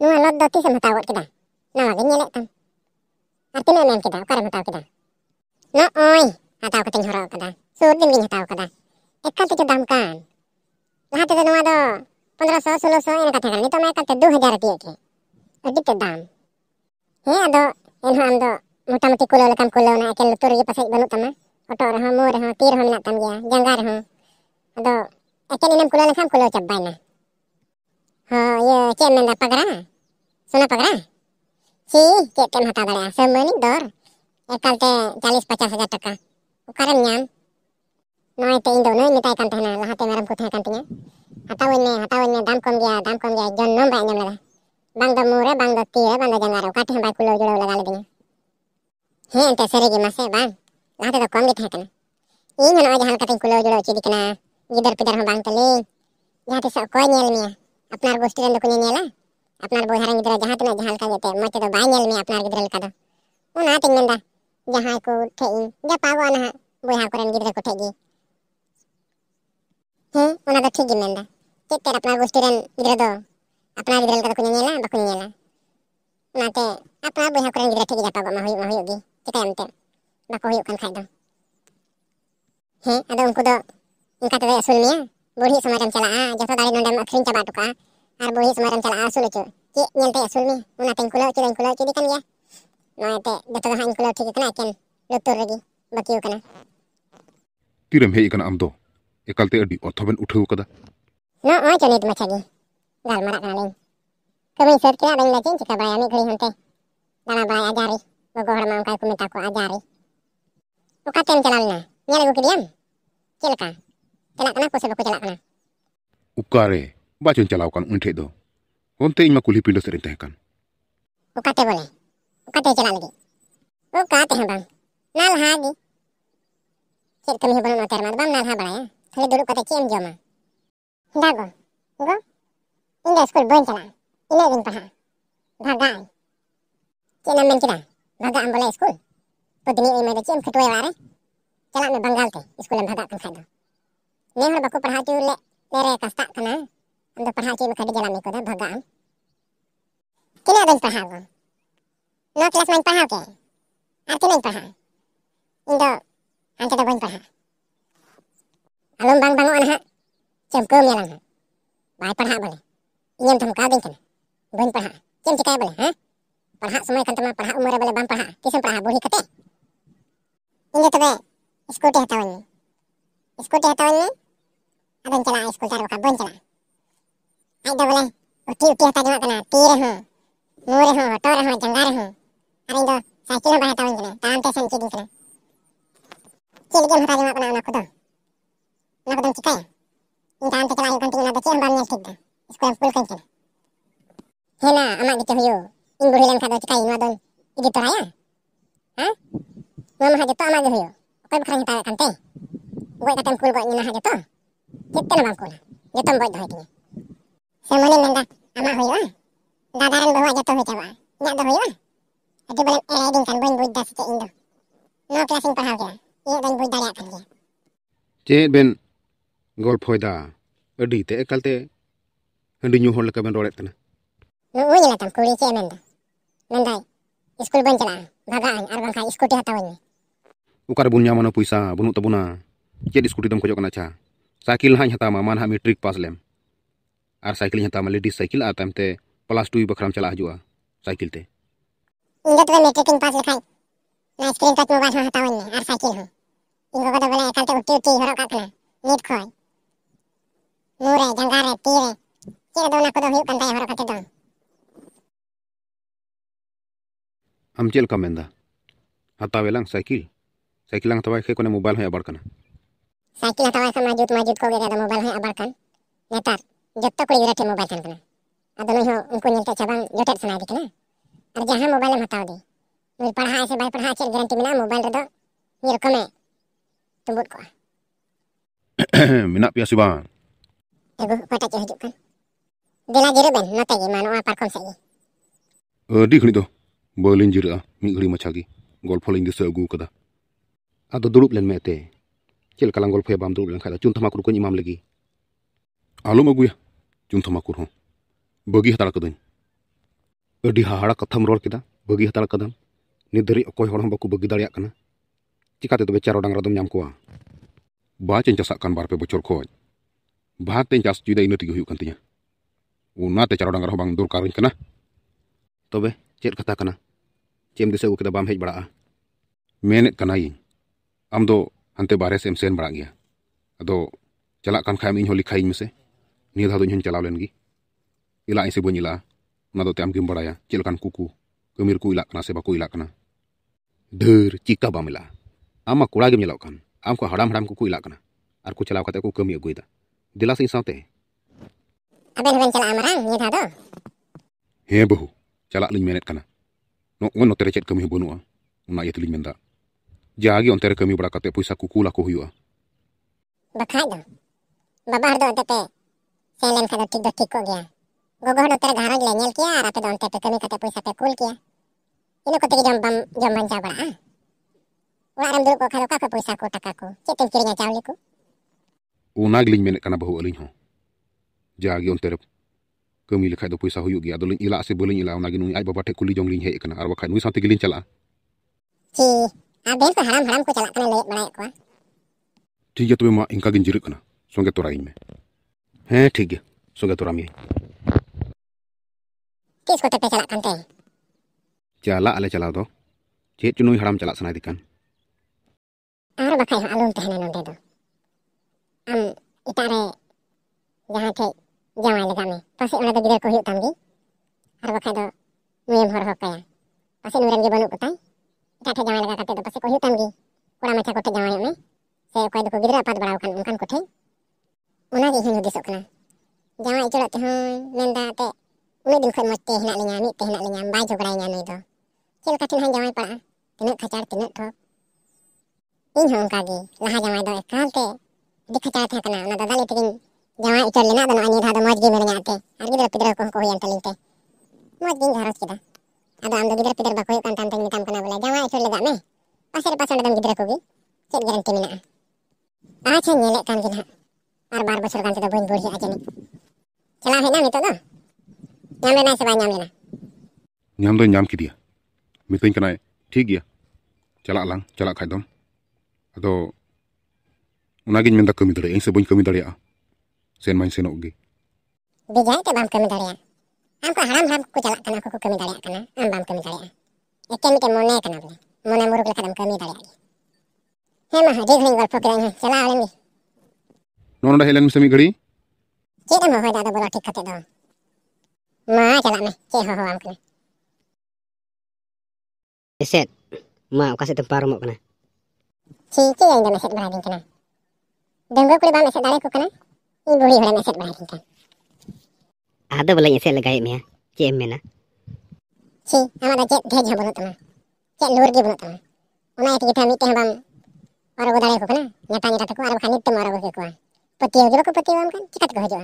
นัวลดดอที่สมตาวกิดานาวกินเยละตั้อัตินาเมนกิดาอกรมตาวกิดานาโอ้ยหาตาวกติงฮหรอกกิดาสูดินวิ่งหาตาวกิดาเอ็กันติจดามกันนาฮัตจะนัวดอปนรสโซสุลโซเอ็นกัตเทกันนี่ตัวแม่กัตเตดูฮจารตีเอกิอดิตดามเฮ้ยอดอเอ็นฮันดอมุตามติคุโลละคำคุโลนะเอ็กันลุตุริยุปัสสิบันุตัมะโอตอร์ฮอมูร์ฮอมตีร์ฮอนาตัมยาจังการ์ฮอมอดเอ็กันอินัมคุโลละคำคุโลจับบานะ यो के मेन्दा पगरा सुन पगरा सी के के हटा दड़ा समनी दर एकालते 40 50 हजार टका उकारम ᱧᱟᱢ ᱱᱚᱭ ᱛᱮ ᱤᱧ ᱫᱚ ᱱᱚᱭ ᱢᱮᱛᱟᱭ ᱠᱟᱱ ᱛᱟᱦᱮᱱᱟ ᱞᱟᱦᱟᱛᱮ ᱢᱮᱨᱚᱢ ᱠᱚ ᱛᱟᱦᱮᱸ ᱠᱟᱱ ᱛᱤᱧᱟ ᱦᱟᱛᱟᱣᱟᱹᱧ ᱢᱮ ᱦᱟᱛᱟᱣᱟᱹᱧ ᱢᱮ ᱫᱟᱢ ᱠᱚᱢ ᱜᱮᱭᱟ ᱫᱟᱢ ᱠᱚᱢ ᱜᱮᱭᱟ ᱡᱚᱱᱢ ᱵᱟᱭ ᱧᱟᱢ ᱞᱮᱫᱟ ᱵᱟᱝ ᱫᱚ ᱢᱩᱨᱮ ᱵᱟᱝ ᱫᱚ ᱛᱤᱨᱮ ᱵᱟᱝ ᱫᱚ ᱡᱟᱸᱜᱟ ᱨᱮ ᱚᱠᱟ ᱴᱷᱮᱱ ᱵᱟᱭ ᱠᱩᱞᱟᱹᱣ ᱡᱩᱲᱟᱹᱣ ᱞᱟᱜᱟ ᱞᱤᱫᱤᱧᱟ ᱦᱮᱸ ᱮᱱᱛᱮ ᱥᱟᱹᱨᱤᱜᱮ ᱢᱟᱥᱮ ᱵᱟᱝ ᱞᱟᱦᱟ ᱛᱮᱫᱚ ᱠᱚᱢ ᱜᱮ ᱛᱟᱦᱮᱸ ᱠᱟᱱᱟ ᱤᱧ ᱦᱚᱸ ᱱᱚᱜᱼᱚᱭ ᱡᱟᱦᱟᱸ ᱞᱮᱠᱟᱛᱤᱧ ᱠᱩᱞᱟᱹᱣ ᱡᱩᱲᱟᱹᱣ ᱦᱚᱪᱚᱭᱮᱫᱮ ᱠᱟᱱᱟ ᱜᱤᱫᱟᱹᱨ ᱯᱤᱫᱟᱹᱨ ᱦᱚᱸ ᱵᱟᱝ ᱛᱟᱹᱞᱤᱧ ᱡᱟᱦᱟᱸ ᱛᱤᱥ ᱚᱠᱚᱭ ᱧᱮᱞ ᱢᱮᱭᱟ अपनार गोष्ठी रंदो कुनी नेला अपनार बोझारंग इधर जहाँ तुम जहाँ का देते मत तो बाई नेल में अपनार गिदर का वो ना तिंग नंदा जहाँ को ठेई जब पागो ना बोझा करन गिदर को ठेगी हैं ओना तो ठीक ही मेंदा चेक कर अपनार गोष्ठी रन इधर दो अपनार गिदर का तो कुनी नेला बकुनी नेला नाते अपनार बोझा करन गिदर ठेगी जब पागो मा हुई मा हुई होगी कितना अंते बको हुई कन खाई दो हैं अदो उनको तो इनका तो असूल मिया बूढ़ी समाज में चला जो तो दाड़ी नोंडा में अखरीन चबा टुका ᱟᱨ ᱵᱩᱲᱦᱤ ᱥᱚᱢᱚᱭᱨᱮᱢ ᱪᱟᱞᱟᱜᱼᱟ ᱟᱹᱥᱩᱞ ᱦᱚᱪᱚ ᱪᱮᱫ ᱧᱮᱞᱛᱮ ᱟᱹᱥᱩᱞ ᱢᱮ ᱚᱱᱟᱛᱮᱧ ᱠᱩᱞᱟᱹᱣ ᱦᱚᱪᱚ ᱫᱚᱧ ᱠᱩᱞᱟᱹᱣ ᱦᱚᱪᱚ ᱠᱟᱱ ᱜᱮᱭᱟ ᱱᱚᱜᱼᱚᱭᱛᱮ ᱡᱚᱛᱚ ᱫᱚ ᱦᱟᱸᱜ ᱤᱧ ᱠᱩᱞᱟᱹᱣ ᱴᱷᱤᱠ ᱠᱟᱱᱟ ᱮᱠᱮᱱ ᱞᱩᱛᱩᱨ ᱨᱮᱜᱮ ᱵᱟᱹᱠᱤᱣ ᱠᱟᱱᱟ ᱛᱤᱨᱮᱢ ᱦᱮᱡ ᱟᱠᱟᱱᱟ ᱟᱢ ᱫᱚ ᱮᱠᱟᱞᱛᱮ ᱟᱹᱰᱤ ᱚᱨᱛᱷᱚᱵᱮᱱ ᱩᱴᱷᱟᱹᱣ ᱠᱟᱫᱟ ᱱᱚᱜᱼᱚᱭ ᱪᱚ ᱱᱤᱛ ᱢᱟᱪᱷᱟ ᱜᱮ ᱜᱟᱞᱢᱟᱨᱟᱜ ᱠᱟᱱᱟᱞᱤᱧ ᱠᱟᱹᱢᱤᱧ ᱥᱟᱹᱛ ᱠᱮᱫᱟ ᱟᱫᱚᱧ ᱞᱟᱹᱭᱟ ᱪᱮᱫ ᱪᱤᱠᱟ ᱵᱟᱭᱟ ᱢᱤᱫ ᱜᱷᱟᱹᱲᱤᱡ ᱦᱟᱱᱛᱮ ᱫᱟᱬᱟ ᱵᱟᱭ ᱟᱡᱟᱨᱤ ᱜᱚᱜᱚ ᱦᱚᱲ ᱢᱟ ᱚᱱᱠᱟ ᱜᱮᱠᱚ ᱢᱮᱛᱟ ᱠᱚᱣᱟ ᱟᱡᱟᱨᱤ ᱚᱠᱟᱛᱮᱢ ᱪᱟᱞᱟᱣ ᱞᱮᱱᱟ ᱧᱮᱞ ᱟᱹᱜᱩ ᱠᱮᱫᱮᱭᱟᱢ ᱪᱮᱫ ᱞᱮᱠᱟ ᱪᱟᱞᱟᱜ ᱠᱟᱱᱟ ᱠᱚ ᱥᱮ ᱵᱟᱠᱚ ᱪᱟᱞᱟᱜ ᱠᱟᱱᱟ ᱚᱠᱟᱨᱮ ᱵᱟᱪᱚᱧ ᱪᱟᱞᱟᱣ ᱟᱠᱟᱱ ᱩᱱᱤ ᱴᱷᱮᱡ ᱫᱚ ᱚᱱᱛᱮ ᱤᱧ ᱢᱟ ᱠᱩᱞᱦᱤ ᱯᱤᱸᱰᱟᱹ ᱥᱮᱫ ᱨᱤᱧ ᱛᱟᱦᱮᱸ ᱠᱟᱱ ᱚᱠᱟᱛᱮ ᱵᱚᱞᱮ ᱚᱠᱟᱛᱮ ᱪᱟᱞᱟᱜ ᱞᱟᱹᱜᱤᱫ ᱚᱠᱟᱛᱮ ᱦᱚᱸ ᱵᱟᱝ ᱱᱟ ᱞᱟᱦᱟ ᱜᱮ ᱪᱮᱫ ᱠᱟᱹᱢᱤ ᱦᱚᱸ ᱵᱟᱹᱱᱩᱜ ᱱᱚᱛᱮ ᱨᱮᱢᱟ ᱵᱟᱢ ᱱᱟᱞᱦᱟ ᱵᱟᱲᱟᱭᱟ ᱠᱷᱟᱹᱞᱤ ᱫᱩᱲᱩᱵ ᱠᱟᱛᱮ ᱪᱮᱫ ᱮᱢ ᱡᱚᱢᱟ ᱫᱟᱜᱚ ᱜᱚ ᱤᱧ ᱫᱚ ᱥᱠᱩᱞ ᱵᱟᱹᱧ ᱪᱟᱞᱟᱜᱼᱟ ᱤᱱᱟᱹᱜ ᱜᱤᱧ ᱯᱟᱲᱦᱟᱜᱼᱟ ᱵᱷᱟᱜᱟᱜ ᱟᱹᱧ ᱪᱮᱫ ᱮᱢ ᱢᱮᱱ ᱠᱮᱫᱟ ᱵᱷᱟᱜᱟᱜ ᱟᱢ ᱵᱚᱞᱮ ᱥᱠᱩᱞ ᱯᱟᱹᱛᱱᱤ ᱮᱢ ᱫᱚ ᱪᱮᱫ ᱮᱢ ᱠᱷᱟᱹᱴᱣᱟᱭᱟ ᱚᱲᱟᱜ ᱨᱮ ᱪᱟᱞᱟᱜ ᱢᱮ ᱵᱟᱝᱜᱟᱞ ᱛᱮ ᱥᱠᱩᱞ ᱮᱢ ᱵᱷᱟᱜᱟᱜ ᱠᱟᱱ ᱠᱷᱟᱡ ᱫᱚ ᱱᱮ ᱦᱚᱲ ᱵᱟᱠᱚ ᱯᱟᱲᱦᱟᱣ ᱦᱚᱪᱚ ᱞᱮ ᱞᱮᱨᱮ ᱠᱟᱥᱛᱟᱜ ᱠᱟᱱᱟ ᱟᱢᱫᱚ ᱯᱟᱲᱦᱟᱣ ᱪᱮᱫ ᱢᱮᱠᱷᱟᱱ ᱡᱟᱞᱟ ᱢᱮᱠᱚ ᱫᱟ ᱵᱷᱟᱜᱟᱜ ᱟᱢ ᱛᱤᱱᱟᱹᱜ ᱫᱚᱧ ᱯᱟᱲᱦᱟᱣ ᱜᱚ ᱱᱚᱣᱟ ᱠᱞᱟᱥ ᱢᱟᱧ ᱯᱟᱲᱦᱟᱣ ᱠᱮ ᱟᱨ ᱛᱤᱱᱟᱹᱜ ᱤᱧ ᱯᱟᱲᱦᱟᱜ ᱤᱧ ᱫᱚ ᱦᱟᱱᱛᱮ ᱫᱚ ᱵᱟᱹᱧ ᱯᱟᱲᱦᱟᱜ ᱟᱞᱚᱢ ᱵᱟᱝ ᱵᱟᱝᱚᱜᱼᱟ ᱱᱟᱦᱟᱜ ᱪᱟᱹᱢᱠᱟᱹᱣ ᱢᱮᱭᱟᱞᱟᱝ ᱦᱟᱸᱜ ᱵᱟᱭ ᱯᱟᱲᱦᱟᱜ ᱵᱚᱞᱮ ᱤᱧᱮᱢ ᱫᱷᱚᱢᱠᱟᱣ ᱫᱤᱧ ᱠᱟᱱᱟ ᱵᱟᱹᱧ ᱯᱟᱲᱦᱟᱜᱼᱟ ᱪᱮᱫ ᱮᱢ ᱪᱤᱠᱟᱭᱟ ᱵᱚᱞᱮ ᱦᱮᱸ ᱯᱟᱲᱦᱟᱜ ᱥᱚᱢᱚᱭ ᱠᱟᱱ ᱛᱟᱢᱟ ᱯᱟᱲᱦᱟᱜ ᱩᱢᱟᱹᱨ ᱨᱮ ᱵᱚᱞᱮ ᱵᱟᱢ ᱯᱟᱲᱦᱟᱜᱼᱟ ᱛᱤᱥᱮᱢ ᱯᱟᱲᱦᱟᱜᱼᱟ ᱵᱩᱲᱦᱤ ᱠᱟᱛᱮ ᱤᱧ ᱫᱚ ᱛᱚᱵᱮ ᱥᱠᱩᱴᱤ ᱦᱟᱛᱟᱣᱟᱹᱧ ᱢᱮ ᱥᱠᱩᱴᱤ ᱦᱟᱛᱟᱣᱟᱹᱧ ᱢᱮ ᱟᱫᱚᱧ ᱪᱟᱞᱟᱜᱼᱟ ᱥᱠᱩᱞ ᱟᱨ ᱵᱟᱠᱷᱟᱱ ᱵᱟᱹᱧ ᱪᱟᱞᱟᱜᱼᱟ आई दो बोले उठी उठी हता जमा तना तीर हूं मोर हूं टोर हूं जंगार हूं अरे दो साइकिल में हटा इंजन ताम पे संची दिख चल गेम हता जमा तना ना खुद ना इन ताम पे चला कंटिन्यू ना बचे हम बाल ठीक दा इसको हम पुल कंचन हेना अमा दिखे हुयो इन बुढ़ी लेन खादो चिकाय नवा दोन इदि तोराया हां नवा महा जतो अमा गे हुयो कोई बखरा हिता कंते गोय कतम कुल गोय निना हा जतो चित्तन बांकुला जतम बोय दहाई Semani menta ama huiwa. Dadaran bawa jatuh hujawa. Nyak dah huiwa. Adu bulan eredin kan buin buida sike indo. No klasing pahau kira. Iya dan buida liat kan kira. ben golpoi da. Adi te ekal te. Andi nyuhol leka ben rolet kana. Nuhu nyela tam kuri cek menta. Mentai. Iskul bun cela. Bagaan kai iskuti hatawin. Ukar bunya nyamana puisa bunuk tabuna. Cek diskuti dam kojok kana cha. Sakil hanya hatama manha metrik pas lem. ᱟᱨ ᱥᱟᱭᱠᱮᱞᱤᱧ ᱦᱟᱛᱟᱣ ᱢᱟ ladies cycle ᱟᱨ ᱛᱟᱭᱚᱢ ᱛᱮ plus two ᱵᱟᱠᱷᱨᱟᱢ ᱪᱟᱞᱟᱜ ᱦᱤᱡᱩᱜᱼᱟ cycle ᱛᱮ ᱤᱧ ᱫᱚ ᱛᱚᱵᱮ ᱢᱮᱴᱨᱤᱠ ᱤᱧ ᱯᱟᱥ ᱞᱮᱠᱷᱟᱡ ᱚᱱᱟ ᱥᱠᱨᱤᱱ ᱴᱟᱪ ᱢᱳᱵᱟᱭᱤᱞ ᱦᱚᱸ ᱦᱟᱛᱟᱣᱟᱹᱧ ᱢᱮ ᱟᱨ ᱥᱟᱭᱠᱮᱞ ᱦᱚᱸ ᱤᱧ ᱜᱚᱜᱚ ᱫᱚ ᱵᱚᱞᱮ ᱮᱠᱟᱞᱛᱮ ᱩᱴᱤ ᱩᱴᱤ ᱦᱚᱨᱚᱜ ᱠᱟᱜ ᱠᱟᱱᱟ ᱱᱤᱛ ᱠᱷᱚᱡ ᱢᱩᱨᱮ ᱡᱟᱸᱜᱟ ᱨᱮ ᱛᱤ ᱨᱮ ᱪᱮᱫ ᱫᱚ ᱚᱱᱟ ᱠᱚᱫᱚ ᱦᱩᱭᱩᱜ ᱠᱟᱱ ᱛᱟᱭᱟ ᱦᱚᱨᱚᱜ ᱠᱟᱛᱮ ᱫᱚ ᱟᱢ ᱪᱮᱫ ᱞᱮᱠᱟ ᱢᱮᱱᱫᱟ ᱦᱟᱛᱟᱣᱮᱞᱟᱝ ᱥᱟᱭᱠᱮᱞ ᱥᱟᱭᱠᱮᱞ ᱞᱟᱝ ᱦᱟᱛᱟᱣᱟᱭ ᱠᱷᱟᱡ ᱠᱚᱱᱮ ᱢᱳᱵᱟᱭᱤᱞ ᱦᱚᱸᱭ ᱟᱵᱟᱲ ᱠᱟᱱᱟ ᱥᱟᱭᱠᱮᱞ ᱦᱟᱛᱟᱣᱟᱭ ᱠᱷᱟᱱ ᱢᱟᱡᱩᱛ ᱢᱟᱡᱩᱛ ᱠᱚ ᱜᱮ ᱟᱫᱚ ᱢᱳᱵᱟᱭᱤᱞ ᱦᱚᱸᱭ ᱟᱵᱟᱲ ᱠᱟᱱ ᱱᱮᱛᱟᱨ ᱡᱚᱛᱚ ᱠᱩᱲᱤ ᱜᱤᱫᱽᱨᱟᱹ ᱴᱷᱮᱱ ᱢᱳᱵᱟᱭᱤᱞ ᱛᱟᱦᱮᱱ ᱠᱟᱱᱟ ᱟᱫᱚ ᱱᱩᱭ ᱦᱚᱸ ᱩᱱᱠᱩ ᱧᱮᱞᱛᱮ ᱟᱪᱪᱷᱟ ᱵᱟᱝ ᱡᱚᱴᱮᱫ ᱥᱟᱱᱟᱭᱮᱫᱮ ᱠᱟᱱᱟ ᱟᱨ ᱡᱟᱦᱟᱸ ᱢᱳᱵᱟᱭᱤᱞᱮᱢ ᱦᱟᱛᱟᱣ ᱫᱮ ᱱᱩᱭ ᱯᱟᱲᱦᱟᱜ ᱥᱮ ᱵᱟᱭ ᱯᱟᱲᱦᱟᱜ ᱪᱮᱫ ᱜᱮᱨᱮᱱᱴᱤ ᱢᱮᱱᱟᱜᱼᱟ ᱢᱳᱵᱟᱭᱤᱞ ᱨᱮᱫᱚ ᱢᱤᱫ ᱨᱚᱠᱚᱢᱮ ᱛᱩᱸᱵᱩᱫ ᱠᱚᱜᱼᱟ ᱢᱮᱱᱟᱜ ᱯᱮᱭᱟ ᱥᱮ ᱵᱟᱝ ᱟᱹᱜᱩ ᱚᱠᱚᱭᱴᱟᱜ ᱪᱚ ᱦᱤᱡᱩᱜ ᱠᱟᱱ ᱫᱮᱞᱟ ᱡᱤᱨᱟᱹᱜ ᱵᱮᱱ ᱱᱚᱛᱮ ᱜᱮ ᱢᱟ ᱱᱚᱣᱟ ᱯᱟᱨᱠᱚᱢ ᱥᱮᱫ ᱜᱮ ᱟᱹᱰᱤ ᱜᱷᱟᱹᱲᱤᱡ ᱫᱚ ᱵᱟᱹᱞᱤᱧ ᱡᱤᱨᱟᱹᱜᱼᱟ ᱢᱤᱫ ᱜᱷᱟᱹᱲᱤᱡ ᱢᱟᱪᱷᱟ ᱜᱮ ᱜᱚᱞᱯᱷᱚ ᱞᱤᱧ ᱫᱤᱥᱟᱹ ᱟᱹᱜᱩ ᱟᱠᱟᱫᱟ ᱟᱫᱚ ᱫᱩᱲᱩᱵ ᱞᱮᱱ ᱢᱮ ᱮᱛᱮ ᱪᱮᱫ ᱞᱮᱠᱟ ᱞᱟᱝ ᱜᱚᱞᱯᱷᱚᱭᱟ ᱵᱟᱢ ᱫᱩᱲᱩᱵ ᱞᱮᱱᱠᱷᱟᱱ ᱫᱚ ᱪᱩᱱ ᱛᱷᱟᱢᱟᱠ ᱨᱩᱠᱟᱹᱧ ᱮᱢᱟᱢ ᱞᱟᱹᱜᱤᱫ ᱟᱞᱚᱢ ᱟᱹᱜᱩᱭᱟ ᱧᱩᱢ ᱛᱷᱚᱢᱟ ᱠᱩᱨᱦᱚᱸ ᱵᱟᱹᱜᱤ ᱦᱟᱛᱟᱲ ᱠᱟᱹᱫᱟᱹᱧ ᱟᱹᱰᱤ ᱦᱟᱦᱟᱲᱟ ᱠᱟᱛᱷᱟᱢ ᱨᱚᱲ ᱠᱮᱫᱟ ᱵᱟᱹᱜᱤ ᱦᱟᱛᱟᱲ ᱠᱟᱫᱟᱢ ᱱᱤᱛ ᱫᱷᱟᱹᱨᱤᱡ ᱚᱠᱚᱭ ᱦᱚᱲ ᱦᱚᱸ ᱵᱟᱠᱚ ᱵᱟᱹᱜᱤ ᱫᱟᱲᱮᱭᱟᱜ ᱠᱟᱱᱟ ᱪᱤᱠᱟᱹᱛᱮ ᱛᱚᱵᱮ ᱪᱟᱨᱚ ᱰᱟᱝᱨᱟ ᱫᱚᱢ ᱧᱟᱢ ᱠᱚᱣᱟ ᱵᱟᱪᱟᱧ ᱪᱟᱥᱟᱜ ᱠᱟᱱ ᱵᱟᱨᱯᱮ ᱵᱚᱪᱷᱚᱨ ᱠᱷᱚᱡ ᱵᱷᱟᱜᱽᱛᱮᱧ ᱪᱟᱥ ᱦᱚᱪᱚᱭᱮᱫᱟ ᱤᱱᱟᱹ ᱛᱮᱜᱮ ᱦᱩᱭᱩᱜ ᱠᱟᱱ ᱛᱤᱧᱟ ᱚᱱᱟᱛᱮ ᱪᱟᱨᱚ ᱰᱟᱝᱨᱟ ᱦᱚᱸ ᱵᱟᱝ ᱫᱚᱨᱠᱟᱨᱟᱹᱧ ᱠᱟᱱᱟ ᱛᱚᱵᱮ ᱪᱮᱫ ᱠᱟᱛᱷᱟ ᱠᱟᱱᱟ ᱪᱮᱫ ᱮᱢ ᱫᱤᱥᱟᱹ ᱟᱹᱜᱩ ᱠᱮᱫᱟ ᱵᱟᱢ ᱦᱮᱡ ᱵᱟᱲᱟᱜᱼᱟ ᱢᱮᱱᱮᱫ ᱠᱟᱱᱟᱭᱤᱧ ᱟᱢ ᱫᱚ ᱦᱟᱱᱛᱮ ᱵᱟᱨᱦᱮ ᱥᱮᱫ ᱮᱢ ᱥᱮᱱ ᱵᱟᱲᱟᱜ ᱜᱮᱭᱟ ᱟᱫᱚ ᱪᱟᱞᱟᱜ ᱠᱟᱱ ᱠᱷᱟᱡ ᱤᱧ ᱦᱚᱸ ᱞᱮᱠᱷᱟᱭᱤᱧ ᱢᱮᱥᱮ ᱱᱤᱭᱟᱹ ᱫᱷᱟᱣ ᱫᱚ ᱤᱧᱦᱚᱧ ᱪᱟᱞᱟᱣ ᱞᱮᱱ ᱜᱮ ᱮᱞᱟᱜ ᱟᱹᱧ ᱥᱮ ᱵᱟᱹᱧ ᱮᱞᱟᱜᱼᱟ ᱚᱱᱟ ᱫᱚ ᱛᱮ ᱟᱢᱜᱮᱢ ᱵᱟᱲᱟᱭᱟ ᱪᱮᱫ ᱞᱮᱠᱟᱱ ᱠᱩᱠᱩ ᱠᱟᱹᱢᱤ ᱨᱮᱠᱚ ᱮᱞᱟᱜ ᱠᱟᱱᱟ ᱥᱮ ᱵᱟᱠᱚ ᱮᱞᱟᱜ ᱠᱟᱱᱟ ᱰᱷᱮᱨ ᱪᱤᱠᱟ ᱵᱟᱢ ᱮᱞᱟᱜᱼᱟ ᱟᱢ ᱢᱟ ᱠᱚᱲᱟ ᱜᱮᱢ ᱧᱮᱞᱚᱜ ᱠᱟᱱ ᱟᱢ ᱠᱚ ᱦᱟᱲᱟᱢ ᱦᱟᱲᱟᱢ ᱠᱚᱠᱚ ᱮᱞᱟᱜ ᱠᱟᱱᱟ ᱟᱨ ᱠᱚ ᱪᱟᱞᱟᱣ ᱠᱟᱛᱮ ᱠᱚ ᱠᱟᱹᱢᱤ ᱟᱹᱜᱩᱭᱮᱫᱟ ᱫᱮᱞᱟ ᱥᱮ ᱤᱧ ᱥᱟᱶᱛᱮ ᱟᱵᱮᱱ ᱦᱚᱸᱵᱮᱱ ᱪᱟᱞᱟᱜᱼᱟ ᱢᱟᱨᱟᱝ ᱱᱤᱭᱟᱹ ᱫᱷᱟᱣ ᱫᱚ ᱦᱮᱸ ᱵᱟᱹᱦᱩ ᱪᱟᱞᱟᱜ ᱞᱤᱧ ᱢᱮᱱᱮᱫ ᱠᱟᱱᱟ ᱱᱚᱜᱼᱚᱭ ᱱᱚᱛᱮ ᱨᱮ ᱪᱮᱫ ᱠᱟᱹᱢᱤ ᱦᱚᱸ ᱵᱟᱹᱱᱩᱜᱼᱟ ᱚᱱᱟ ᱤᱭᱟᱹ ᱛᱮᱞᱤᱧ ᱢᱮᱱᱫᱟ ᱡᱟᱜᱮ ᱚᱱᱛᱮ ᱨᱮ ᱠᱟᱹᱢᱤ ᱵᱟᱲᱟ ᱠᱟᱛᱮ ᱯᱚᱭᱥᱟ ᱠᱚ ᱠᱩᱞ ᱟᱠᱚ ᱦᱩᱭᱩᱜᱼᱟ ᱵᱟᱠᱷᱟᱡ ᱫᱚ ᱵᱟᱵᱟ ᱦᱚᱲ ᱫᱚ ᱚᱱᱛᱮ ᱛᱮ ᱥᱮᱱ ᱞᱮᱱᱠᱷᱟᱱ ᱫᱚ ᱴᱷᱤᱠ ᱫᱚ ᱴᱷᱤᱠ ᱠᱚᱜ ᱜᱮᱭᱟ ᱜᱚᱜᱚ ᱦᱚᱲ ᱱᱚᱛᱮ ᱨᱮ ᱜᱷᱟᱨᱚᱸᱡᱽ ᱞᱮ ᱧᱮᱞ ᱠᱮᱭᱟ ᱟᱨ ᱟᱯᱮ ᱫᱚ ᱚᱱᱛᱮ ᱯᱮ ᱠᱟᱹᱢᱤ ᱠᱟᱛᱮ ᱯᱚᱭᱥᱟ ᱯᱮ ᱠᱩᱞ ᱠᱮᱭᱟ ᱤᱱᱟᱹ ᱠᱚᱛᱮ ᱜᱮ ᱡᱚᱢ ᱵᱟᱢ ᱡᱚᱢ ᱵᱟᱧᱪᱟᱣ ᱵᱟᱲᱟᱜᱼᱟ ᱚᱲᱟᱜ ᱨᱮᱢ ᱫᱩᱲᱩᱵ ᱠᱚᱜ ᱠᱷᱟᱱ ᱚᱠᱟ ᱠᱷᱚᱱ ᱯᱚᱭᱥᱟ ᱠᱚ ᱴᱟᱠᱟ ᱠᱚ ᱪᱮᱫ ᱛᱮᱢ ᱠᱤᱨᱤᱧᱟ ᱪᱟᱣᱞᱮ ᱠᱚ ᱚᱱᱟ ᱜᱮᱞᱤᱧ ᱢᱮᱱᱮᱫ ᱠᱟᱱᱟ ᱵᱟᱹᱦᱩ ᱟᱹᱞᱤᱧ ᱦᱚᱸ ᱡᱟᱜᱮ ᱚᱱᱛᱮ ᱨᱮ ᱠᱟᱹᱢᱤ ᱞᱮᱠᱷᱟᱡ ᱫᱚ ᱯᱚᱭᱥᱟ ᱦᱩᱭᱩᱜ ᱜᱮᱭᱟ ᱟᱫᱚᱞᱤᱧ ᱮᱞᱟᱜ ᱥᱮ ᱵᱟᱹᱞᱤᱧ ᱮᱞᱟᱜᱼᱟ ᱚᱱᱟᱜᱮ ᱱᱩᱭ ᱟᱡ ᱵᱟᱵᱟ ᱴᱷᱮᱡ ᱠᱩᱞᱤ ᱡᱚᱝ ᱞᱤᱧ ᱦᱮᱡ ᱟᱠᱟᱱᱟ ᱟᱨ ᱵᱟᱠᱷᱟᱡ ᱱᱩᱭ ᱥᱟᱶ ᱛᱮᱜᱮᱞᱤᱧ ᱪᱟᱞᱟᱜᱼᱟ ᱪᱤ ᱟᱵᱮᱱ ᱠᱚ ᱦᱟᱲᱟᱢ ᱦᱟᱲᱟᱢ ᱠᱚ ᱪᱟᱞᱟᱜ ᱠᱟᱱᱟ ᱞᱟᱹᱭᱮᱫ ᱵᱟᱲᱟᱭᱮᱫ ᱠᱚᱣᱟ ᱴᱷᱤᱠ ᱜᱮᱭᱟ ᱛᱚᱵᱮ ᱢᱟ ᱤᱱᱠᱟᱜᱤᱧ ᱡᱤᱨᱟᱹᱜ ᱠᱟᱱᱟ ᱥᱚᱸᱜᱮ ᱛᱚᱨᱟᱭᱤᱧ ᱢᱮ ᱦᱮᱸ ᱴᱷᱤᱠ ᱜᱮᱭᱟ ᱥᱚᱸᱜᱮ ᱛᱚᱨᱟ ᱢᱤᱭᱟᱹᱧ ᱛᱤᱥ ᱠᱚᱛᱮ ᱯᱮ ᱪᱟᱞᱟᱜ ᱠᱟᱱ ᱛᱮ ᱪᱟᱞᱟᱜ ᱟᱞᱮ ᱪᱟᱞᱟᱣ ᱫᱚ ᱪᱮᱫ ᱪᱚ ᱱᱩᱭ ᱦᱟᱲᱟᱢ ᱪᱟᱞᱟᱜ ᱥᱟᱱᱟᱭᱮᱫᱮ ᱠᱟᱱ ᱟᱨ ᱵᱟᱠᱷᱟᱡ ᱦᱚᱸ ᱟᱞᱚᱢ ᱛᱟᱦᱮᱱᱟ ᱱᱚᱸᱰᱮ ᱫᱚ ᱟᱢ ᱮᱴᱟᱜ ᱨᱮ ᱡᱟᱦᱟᱸ ᱴᱷᱮᱡ ᱡᱟᱶᱟᱭ ᱞᱮᱫᱟ ᱢᱮ ᱯᱟᱥᱮᱡ ᱚᱸᱰᱮ ᱫᱚ ᱜᱤᱫᱽᱨᱟᱹ ᱠᱚ ᱦᱩᱭᱩᱜ ᱛᱟᱢ ᱜᱮ ᱟᱨ ᱵᱟᱠᱷᱟᱡ ᱫᱚ ᱱᱩᱭᱮᱢ ᱦᱚᱨ ᱦᱚᱠᱟᱭᱟ ᱯᱟᱥᱮᱡ ᱱᱩᱭ ᱨᱮᱱ ᱜᱮ ᱵᱟᱹᱱᱩᱜ ᱠᱚᱛᱟᱭ ᱮᱴᱟᱜ ᱴᱷᱮᱡ ᱡᱟᱶᱟᱭ ᱞᱮᱜᱟ ᱠᱟᱛᱮᱫ ᱫᱚ ᱯᱟᱥᱮᱡ ᱠᱚ ᱦᱩᱭᱩᱜ ᱛᱟᱢ ᱜᱮ ᱠᱚᱲᱟ ᱢᱟᱪᱷᱟ ᱠᱚᱴᱷᱮᱡ ᱡᱟᱶᱟᱭᱚᱜ ᱢᱮ ᱥᱮ ᱚᱠᱚᱭ ᱫᱚᱠᱚ ᱜᱤᱫᱽᱨᱟᱹ ᱟᱯᱟᱛ ᱵᱟᱲᱟᱣ ᱠᱟᱱ ᱚᱱᱠᱟᱱ ᱠᱚᱴᱷᱮᱡ ᱚᱱᱟᱜᱮ ᱤᱧᱦᱚᱧ ᱦᱩᱫᱤᱥᱚᱜ ᱠᱟᱱᱟ ᱡᱟᱶᱟᱭ ᱩᱪᱟᱹᱲᱚᱜ ᱛᱮᱦᱚᱸᱧ ᱢᱮᱱᱫᱟ ᱮᱱᱛᱮ ᱩᱱᱟᱹᱜ ᱫᱤᱱ ᱠᱷᱚᱱ ᱢᱚᱡᱽᱛᱮ ᱦᱮᱱᱟᱜ ᱞᱤᱧᱟ ᱢᱤᱫᱛᱮ ᱦᱮᱱᱟᱜ ᱞᱤᱧᱟ ᱵᱟᱭ ᱡᱷᱚᱜᱽᱲᱟᱭᱤᱧᱟ ᱱᱩᱭ ᱫᱚ ᱪᱮᱫ ᱞᱮᱠᱟ ᱴᱷᱮᱱ ᱦᱟᱸᱜ ᱡᱟᱶᱟᱭ ᱯᱟᱲᱟᱜᱼᱟ ᱛᱤᱱᱟᱹᱜ ᱠᱷᱟᱪᱟᱲ ᱛᱤᱱᱟᱹᱜ ᱴᱷᱚᱠ ᱤᱧᱦᱚᱸ ᱚᱱᱠᱟᱜᱮ ᱞᱟᱦᱟ ᱡᱟᱶᱟᱭ ᱫᱚ ᱮᱠᱟᱞᱛᱮ ᱟᱹᱰᱤ ᱠᱷᱟᱪᱟᱲ ᱛᱟᱦᱮᱸ ᱠᱟᱱᱟ ᱚᱱᱟ ᱫᱟᱫᱟᱞᱤ ᱛᱮᱜᱮᱧ ᱡᱟᱶᱟᱭ ᱩᱪᱟᱹᱲ ᱞᱮᱱᱟ ᱟᱫᱚ ᱱᱚᱜᱼᱚᱭ ᱱᱤᱭᱟᱹ ᱫᱷᱟᱣ ᱫᱚ ᱢᱚᱡᱽ ᱜᱮ ᱢᱤᱱᱟᱹᱧᱟ ᱮᱱᱛᱮ ᱟᱨ ᱜᱤᱫᱽᱨᱟᱹ ᱯᱤᱫᱽᱨᱟᱹ ᱠᱚᱦᱚᱸ ᱠᱚ ᱦᱩᱭᱮᱱ ᱛᱟᱹᱞᱤᱧ ᱛᱮ ᱢᱚᱡᱽ ᱜᱤᱧ ᱜᱷᱟᱨᱚᱸᱡᱽ ᱠᱮᱫᱟ ᱟᱫᱚ ᱟᱢ ᱫᱚ ᱜᱤᱫᱽᱨᱟᱹ ᱯᱤᱫᱽᱨᱟᱹ ᱵᱟᱠᱚ ᱦᱩᱭᱩᱜ ᱠᱟᱱ ᱛᱟᱢ ᱛᱮᱧ ᱢᱮᱛᱟᱢ ᱠᱟᱱᱟ ᱵᱚᱞᱮ ᱡᱟᱶᱟᱭ ᱩᱪᱟᱹᱲ ᱞᱮᱫᱟᱜ ᱢᱮ ᱯᱟᱥᱮ ᱨᱮ ᱯᱟᱥᱮ ᱚᱸᱰᱮ ᱫᱚᱢ ᱜᱤᱫᱽᱨᱟᱹ ᱠᱚᱜᱮ ᱪᱮᱫ ᱜᱮᱨᱮᱱᱴᱤ ᱢᱮᱱᱟᱜᱼᱟ ᱟᱪᱪᱷᱟᱧ ᱧᱮᱞᱮᱫ ᱠᱟᱱ ᱜᱮ ᱱᱟᱦᱟᱜ ᱟᱨ ᱵᱟᱨ ᱵᱚᱪᱷᱚᱨ ᱜᱟᱱ ᱛᱮᱫᱚ ᱵᱟᱹᱧ ᱵᱩᱲᱦᱤᱜᱼᱟ ᱡᱟᱹᱱᱤᱡ ᱪᱟᱞᱟᱣ ᱦᱮᱡ ᱮᱱᱟ ᱱᱤᱛᱚᱜ ᱫᱚ ᱧᱟᱢ ᱞᱮᱱᱟᱭ ᱥᱮ ᱵᱟᱭ ᱧᱟᱢ ᱞᱮᱱᱟ ᱧᱟᱢ ᱫᱚᱧ ᱧᱟᱢ ᱠᱮᱫᱮᱭᱟ ᱢᱤᱛᱟᱹᱧ ᱠᱟᱱᱟᱭ ᱴᱷᱤᱠ ᱜᱮᱭᱟ ᱪᱟᱞᱟᱜ ᱟᱞᱟᱝ ᱪᱟᱞᱟᱜ ᱠᱷᱟᱡ ᱫᱚᱢ ᱟᱫᱚ ᱚᱱᱟᱜᱤᱧ ᱢᱮᱱᱫᱟ ᱠᱟᱹᱢᱤ ᱫᱟᱲᱮᱭᱟᱜ ᱟᱹᱧ ᱥᱮ ᱵᱟᱹᱧ ᱠᱟᱹᱢᱤ ᱫᱟᱲᱮᱭᱟᱜᱼᱟ ᱥᱮᱱ ᱢᱟᱧ ᱥᱮᱱᱚᱜ ᱜᱮ ᱵᱮᱡᱟᱭ ᱛᱮ ᱵᱟᱢ ᱠᱟᱹᱢᱤ ᱫᱟᱲᱮᱭᱟᱜᱼᱟ ᱟᱢᱠᱚ ᱦᱟᱲᱟᱢ ᱦᱟᱲᱟᱢ ᱠᱚ ᱪᱟᱞᱟᱜ ᱠᱟᱱᱟ ᱩᱱᱠᱩ ᱠᱚ ᱠᱟᱹᱢᱤ ᱫᱟᱲᱮᱭᱟᱜ ᱠᱟᱱᱟ ᱟᱢ ᱵᱟᱢ ᱠᱟᱹᱢᱤ ᱫᱟᱲᱮᱭᱟᱜᱼᱟ ᱮᱠᱮᱱ ᱢᱤᱫᱴᱮᱱ ᱢᱚᱱᱮ ᱠᱟᱱᱟ ᱵᱚᱞᱮ ᱢᱚᱱᱮ ᱢᱩᱨᱩᱠ ᱞᱮᱠᱷᱟᱱ ᱮᱢ ᱠᱟᱹᱢᱤ ᱫᱟᱲᱮᱭᱟᱜ ᱜᱮᱭᱟ ᱦᱮᱸ ᱢᱟ ᱟᱹᱰᱤ ᱜᱷᱟᱹᱲᱤᱡ ᱜᱚᱞᱯᱚ ᱠᱮᱫᱟᱧ ᱪᱟᱞᱟᱣ ᱞᱮᱱᱜᱮ ᱱᱚᱰᱮ ᱦᱮᱡ ᱞᱮᱱ ᱢᱤᱥᱮ ᱢᱤᱫ ᱜᱷᱟᱹᱲᱤ ᱪᱮᱫ ᱮᱢ ᱦᱚᱦᱚᱭ ᱫᱟᱫᱟ ᱵᱚᱞᱚ ᱴᱷᱤᱠ ᱠᱟᱛᱮ ᱫᱚ ᱢᱟ ᱪᱟᱞᱟᱜ ᱢᱮ ᱪᱮᱫ ᱦᱚᱦᱚᱣᱟᱢ ᱠᱟᱱᱟ ᱮᱥᱮᱫ ᱢᱟ ᱚᱠᱟ ᱥᱮᱫ ᱛᱮᱢ ᱯᱟᱨᱚᱢᱚᱜ ᱠᱟᱱᱟ ᱪᱤᱠᱟᱹᱭᱟᱹᱧ ᱫᱚᱢ ᱮᱥᱮᱫ ᱵᱟᱲᱟᱭᱫᱤᱧ ᱠᱟᱱᱟ ᱰᱟᱺᱜᱩᱣᱟᱹ ᱠᱩᱲᱤ ᱵᱟᱢ ᱮᱥᱮᱫ ᱫᱟᱲᱮᱭᱟᱠᱚ ᱠᱟᱱᱟ ᱤᱧ ᱵᱩᱲᱦᱤ ᱦᱚᱲᱮᱢ ᱮᱥᱮᱫ ᱵᱟᱲᱟᱭᱫᱤᱧ ᱠᱟᱱᱟ ᱟᱫᱚ ᱵᱚᱞᱮᱧ ᱮᱥᱮᱫ ᱞᱮᱜᱟᱭᱮᱫ ᱢᱮᱭᱟ ᱪᱮᱫ ᱮᱢ ᱢᱮᱱᱟ ᱪᱤ ᱟᱢᱟᱜ ᱫᱚ ᱪᱮᱫ ᱫᱷᱮᱡ ᱦᱚᱸ ᱵᱟᱹᱱᱩᱜ ᱛᱟᱢᱟ ᱪᱮᱫ ᱞᱩᱨ ᱜᱮ ᱵᱟᱹᱱᱩᱜ ᱛᱟᱢᱟ ᱚᱱᱟ ᱤᱭᱟᱹ ᱛᱮᱜᱮ ᱢᱤᱫᱴᱮᱱ ᱦᱚᱸ ᱵᱟᱢ ᱚᱨᱚᱜᱚ ᱫᱟᱲᱮᱭᱟᱠᱚ ᱠᱟᱱᱟ ᱧᱟᱛᱟ ᱧᱟᱛᱟ ᱛᱟᱠᱚ ᱟᱨ ᱵᱟᱠᱷᱟᱱ ᱱᱤᱛ ᱛᱮᱢ ᱚᱨᱚᱜᱚ ᱠᱮᱠᱚᱣᱟ ᱯᱟᱹᱛᱭᱟᱹᱣ ᱜᱮ ᱵᱟᱠᱚ ᱯᱟᱹᱛᱭᱟᱹᱣᱟᱢ ᱠᱷᱟᱱ ᱪᱤᱠᱟᱹ ᱛᱮᱠᱚ ᱦᱤᱡᱩᱜᱼᱟ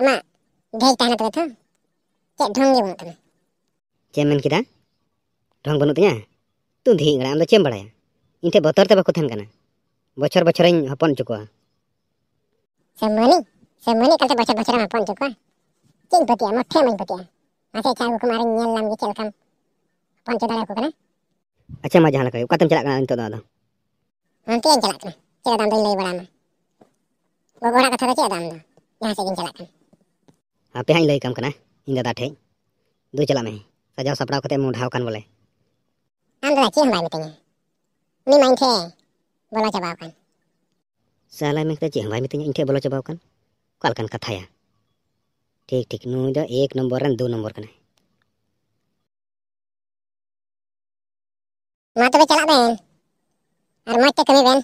ᱟᱢᱟᱜ ᱰᱷᱮᱡ ᱛᱟᱦᱮᱱᱟ ᱛᱚᱵᱮ ᱛᱚ ᱪᱮᱫ ᱰᱷᱚᱝ ᱜᱮ ᱵᱟᱹᱱᱩᱜ ᱛᱟᱢᱟ ᱪᱮᱫ ᱢᱮᱱ ᱠᱮᱫᱟ ᱰᱷᱚᱝ ᱵᱟᱹᱱᱩᱜ ᱛᱤᱧᱟ ᱛᱩ ᱫᱷᱤᱝ ᱟᱢ ᱫᱚ ᱪᱮᱫ ᱮᱢ ᱵᱟᱲᱟᱭᱟ ᱤᱧ ᱴᱷᱮᱱ ᱵᱚᱛᱚᱨ ᱛᱮ ᱵᱟᱠᱚ ᱛᱟᱦᱮᱱ ᱠᱟᱱᱟ ᱵᱚᱪᱷᱚᱨ ᱵᱚᱪᱷᱚᱨᱤᱧ ᱦᱚᱯᱚᱱ ᱦᱚᱪᱚ ᱠᱚᱣᱟ ᱥᱮ ᱢᱟᱹᱱᱤ ᱥᱮ ᱢᱟᱹᱱᱤ ᱠᱟᱛᱮ ᱵᱚᱪᱷᱚᱨ ᱵᱚᱪᱷᱚᱨᱮᱢ ᱦᱚᱯᱚᱱ ᱦᱚᱪᱚ ᱠᱚᱣᱟ ᱪᱮᱫ ᱤᱧ ᱯᱟᱹᱛᱭᱟᱹᱜᱼᱟ ᱢᱚᱴᱷᱮ ᱵᱟᱹᱧ ᱯᱟᱹᱛᱭᱟᱹᱜᱼᱟ ᱢᱟᱥᱮ ᱪᱟᱞ ᱠᱚᱢᱟ ᱟᱨᱤᱧ ᱧᱮᱞ ᱞᱮᱢ ᱜᱮ ᱪᱮᱫ ᱞᱮᱠᱟᱢ ᱦᱚᱯᱚᱱ ᱦᱚᱪᱚ ᱫᱟᱲᱮᱭᱟᱠᱚ ᱠᱟᱱᱟ ᱟᱪᱪᱷᱟ ᱢᱟ ᱡᱟᱦᱟᱸ ᱞᱮᱠᱟ ᱚᱠᱟᱛᱮᱢ ᱪᱟᱞᱟᱜ ᱠᱟᱱᱟ ᱱᱤᱛᱚᱜ ᱫᱚ ᱟᱫᱚ ᱚᱱᱛᱮᱧ ᱪᱟᱞᱟᱜ ᱠᱟᱱᱟ ᱪᱮᱫ ᱫᱟᱢ ᱫᱚᱧ ᱞᱟᱹᱭ ᱵᱟᱲᱟᱢᱟ ᱜᱚᱜᱚᱲᱟ ᱠᱟᱛᱷᱟ ᱫᱚ ᱪᱮᱫ ᱫᱟᱢ ᱫᱚ ᱡᱟᱦᱟᱸ ᱥᱮᱫ ᱜᱤᱧ ᱪᱟᱞᱟᱜ ᱠᱟᱱ ᱟᱯᱮ ᱦᱟᱸᱜ ᱞᱟᱹᱭ ᱠᱟᱢ ᱠᱟᱱᱟ ᱤᱧ ᱫᱟᱫᱟ ᱴᱷᱮᱡ ᱫᱩ ᱪᱟᱞᱟᱜ ᱢᱮ ᱥᱟᱡᱟᱣ ᱥᱟᱯᱲᱟᱣ ᱠᱟᱛᱮ ᱢᱩᱰᱷᱟᱣ ᱠᱟᱱ ᱵᱚᱞᱮ ᱟᱢ ᱫᱟᱫᱟ ᱪᱮᱫ ᱦᱚᱸ ᱵᱟᱭ ᱢᱤᱛᱟᱹᱧᱟ ᱩᱱᱤ ᱢᱟ ᱤᱧ ᱴᱷᱮᱡ ᱵᱚᱞᱚ ᱪᱟᱵᱟᱣ ᱠᱟᱱ ᱥᱟᱞᱟᱭ ᱢᱮ ᱪᱮᱫ ᱦᱚᱸ ᱵᱟᱭ ᱢᱤᱛᱟᱹᱧᱟ ᱤᱧ ᱴᱷᱮᱡ ᱵᱚᱞᱚ ᱪᱟᱵᱟᱣ ᱠᱟᱱ ᱚᱠᱟ ᱞᱮᱠᱟᱱ ᱠᱟᱛᱷᱟᱭᱟ ᱴᱷᱤᱠ ᱴᱷᱤᱠ ᱱᱩᱭ ᱫᱚ ᱮᱠ ᱱᱚᱢᱵᱚᱨ ᱨᱮᱱ ᱫᱩ ᱱᱚᱢᱵᱚᱨ ᱠᱟᱱᱟᱭ ᱢᱟ ᱛᱚᱵᱮ ᱪᱟᱞᱟᱜ ᱵᱮᱱ ᱟᱨ ᱢᱚᱡᱽ ᱛᱮ ᱠᱟᱹᱢᱤ ᱵᱮᱱ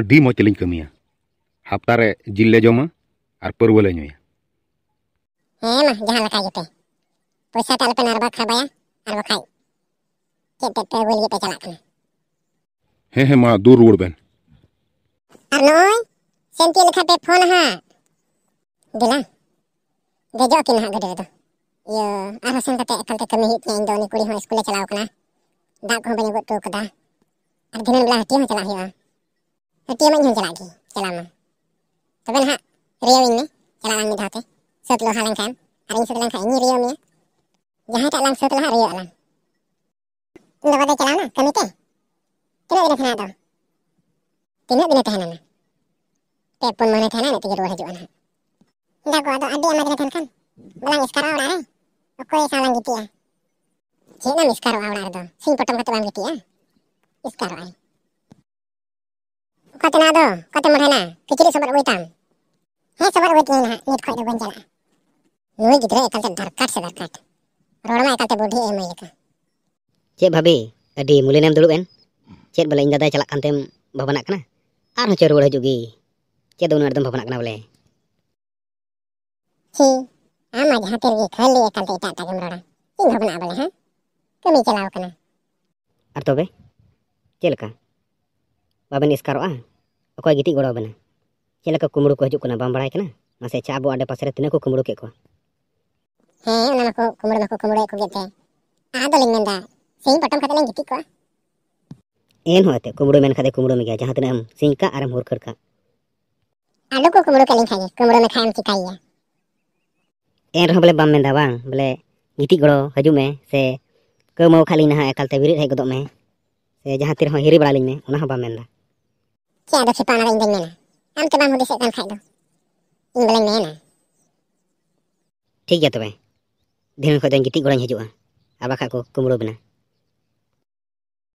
ᱟᱹᱰᱤ ᱢᱚᱡᱽ ᱛᱮᱞᱤᱧ ᱠᱟᱹᱢᱤᱭᱟ ᱦᱟᱯᱛᱟᱨᱮ ᱡᱤᱞ ᱞᱮ ᱡᱚᱢᱟ ᱟᱨ ᱯᱟᱹᱨᱣᱟᱹ ᱞᱮ ᱧᱩᱭᱟ ᱦᱮᱸ ᱢᱟ ᱡᱟᱦᱟᱸ ᱞᱮᱠᱟ ᱜᱮᱯᱮ ᱯᱚᱭᱥᱟ ᱛᱮ ᱟᱞᱚᱯᱮ ᱱᱟᱨᱵᱟ ᱠᱷᱟᱵᱟᱭᱟ ᱟᱨ ᱵᱟᱠᱷᱟᱡ ᱪᱮᱫ ᱛᱮ ᱯᱟᱹᱨᱣᱟᱹ ᱞᱟᱹᱜᱤᱫ ᱯᱮ ᱪᱟᱞᱟᱜ ᱠᱟᱱᱟ ᱦᱮᱸ ᱦᱮᱸ ᱢᱟ ᱫᱩᱨ ᱨᱩᱣᱟᱹᱲ ᱵᱮᱱ ᱟᱨ ᱱᱚᱜᱼᱚᱭ ᱥᱮᱱᱛᱤ ᱞᱮᱠᱷᱟᱡ ᱯᱮ ᱯᱷᱳᱱ ᱦᱟᱸᱜ ᱫᱮᱞᱟ ᱫᱮᱡᱚᱜ ᱟᱹᱠᱤᱱ ᱦᱟᱸᱜ ᱜᱟᱹᱰᱤ ᱨᱮᱫᱚ ᱤᱭᱟᱹ ᱟᱨᱦᱚᱸ ᱥᱮᱱ ᱠᱟᱛᱮ ᱮᱠᱟᱞᱛᱮ ᱠᱟᱹᱢᱤ ᱦᱩᱭᱩᱜ ᱛᱤᱧᱟ ᱤᱧᱫᱚ ᱩᱱᱤ ᱠᱩᱲᱤ ᱦᱚᱸ ᱥᱠᱩᱞᱮ ᱪᱟᱞᱟᱣ ᱠᱟᱱᱟ ᱫᱟᱜ ᱠᱚᱦᱚᱸ ᱵᱟᱹᱧ ᱟᱹᱜᱩ ᱦᱚᱴᱚ ᱠᱟᱫᱟ ᱟᱨ ᱫᱷᱤᱱᱟᱹᱱ ᱵᱮᱲᱟ ᱦᱟᱹᱴᱤᱭᱟᱹ ᱦᱚᱸ ᱪᱟᱞᱟᱜ ᱦᱩᱭᱩᱜᱼᱟ ᱦᱟᱹᱴᱤᱭᱟᱹ ᱢᱟ ᱤᱧ ᱦᱚᱸᱧ ᱪᱟᱞᱟᱜ ᱜᱮ ᱪᱟᱞᱟᱣ ᱢᱟ तबन तो हाँ रियो इन्ने चला लांग मिधाते सत लोहा लांग खाम अरे सत लांग खाएंगे रियो में जहाँ तक लांग सत लोहा रियो लांग इन दवा दे चलाना कमी ते तीन दिन थाना दो तीन पे पुन मने तहना ना तिगे रोड हजू ना इंदा को किचरी सोबर ओइताम ಸವರ್ ಓದ್ತೀನಿ ನಿಂತ್ಕೊಂಡು ಬಂದಲ್ಲ ನೋಯ್ಗಿದ್ರೆ ಏಕಲ್ತೆ ದರ್ಕಾಟ್ ಸೆ ದರ್ಕಾಟ್ ᱨᱚᱲ ᱢᱟ ᱮᱠᱟᱞᱛᱮ ᱵᱩᱰᱷᱤ ᱮᱢ ᱞᱮᱠᱟ ᱪᱮᱫ ᱵᱷᱟᱵᱤ ᱟᱹᱰᱤ ᱢᱩᱞᱤᱱᱮᱢ ᱫᱩᱲᱩᱵ ᱮᱱ ᱪᱮᱫ ᱵᱚᱞᱮ ᱤᱧ ᱫᱟᱫᱟᱭ ᱪᱟᱞᱟᱜ ᱠᱟᱱᱛᱮᱢ ᱵᱷᱟᱵᱱᱟᱜ ᱠᱟᱱᱟ ᱟᱨᱦᱚᱸ ᱪᱮ ᱨᱩᱣᱟᱹᱲ ᱦᱤᱡᱩᱜ ᱜᱮ ᱪᱮᱫ ᱩᱱᱟᱹᱜ ᱟᱴᱫᱚᱢ ᱵᱷᱟᱵᱱᱟᱜ ᱠᱟᱱᱟ ᱵᱚᱞᱮ ᱦᱤ ᱟᱢ ᱟᱡ ᱦᱟᱛᱮ ᱨᱮᱜᱮ ᱠᱷᱟᱹᱞᱤ ᱮᱠᱟᱞᱛᱮ ᱮᱴᱟᱜ ᱮᱴᱟᱜᱮᱢ ᱨᱚᱲᱟ ᱤᱧ ᱵᱷᱟᱵᱱᱟᱜᱼᱟ ᱵᱚᱞᱮ ᱦᱮᱸ ᱠᱟᱹᱢᱤ ᱪᱟᱞᱟᱣ ᱠᱟᱱᱟ ᱟᱨ ᱛᱚᱵᱮ ᱪᱮᱫ ᱞᱮᱠᱟ ᱵᱟᱵᱮᱱ ᱮᱥᱠᱟᱨᱚᱜᱼᱟ ᱚᱠᱚᱭ ᱜᱤᱛᱤᱡ ᱜᱚᱲᱚ ᱵᱮᱱᱟ चलका कुमड़ को हजुक बा बड़ा करना मैसे अच्छा अब आडे पास तीन को के कुमड़ एन होते कुमड़ में खते में गया जहां हम सिंह का आरम होर खड़का एन रह बोले बाम बोले गिती गड़ो हजु में से कम खाली ना एकलते बिरिट हे गदो में से हिरी बड़ा लिंग में बाम ᱟᱢᱛᱮ ᱵᱟᱢ ᱦᱩᱫᱤᱥᱮᱫ ᱠᱟᱱ ᱠᱷᱟᱡ ᱫᱚ ᱤᱧ ᱵᱚᱞᱮᱧ ᱢᱮᱱᱟ ᱴᱷᱤᱠ ᱜᱮᱭᱟ ᱛᱚᱵᱮ ᱫᱷᱤᱱᱟᱹᱱ ᱠᱷᱚᱡ ᱫᱚᱧ ᱜᱤᱛᱤᱡ ᱜᱚᱲᱟᱧ ᱦᱤᱡᱩᱜᱼᱟ ᱟᱨ ᱵᱟᱠᱷᱟᱡ ᱠᱚ ᱠᱩᱢᱲᱩ ᱵᱮᱱᱟ